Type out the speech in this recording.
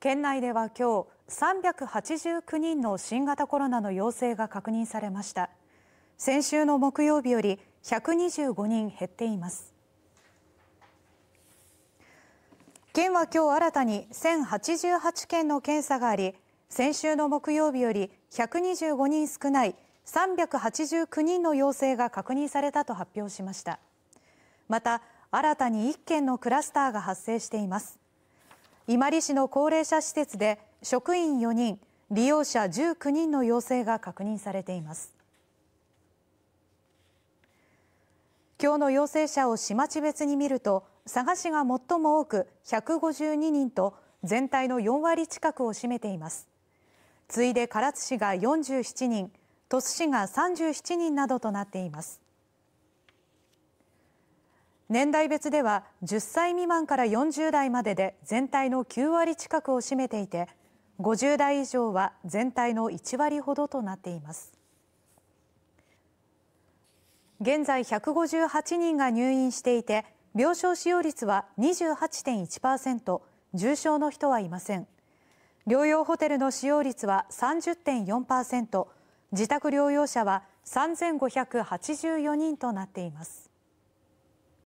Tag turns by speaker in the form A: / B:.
A: 県内では今日389人の新型コロナの陽性が確認されました先週の木曜日より125人減っています県は今日新たに1088件の検査があり先週の木曜日より125人少ない389人の陽性が確認されたと発表しましたまた新たに1件のクラスターが発生しています伊万里市の高齢者施設で職員4人利用者19人の陽性が確認されています今日の陽性者を市町別に見ると佐賀市が最も多く152人と全体の4割近くを占めています次いで唐津市が47人鳥栖市が37人などとなっています年代別では10歳未満から40代までで全体の9割近くを占めていて50代以上は全体の1割ほどとなっています現在158人が入院していて病床使用率は28.1%重症の人はいません療養ホテルの使用率は30.4%自宅療養者は3584人となっています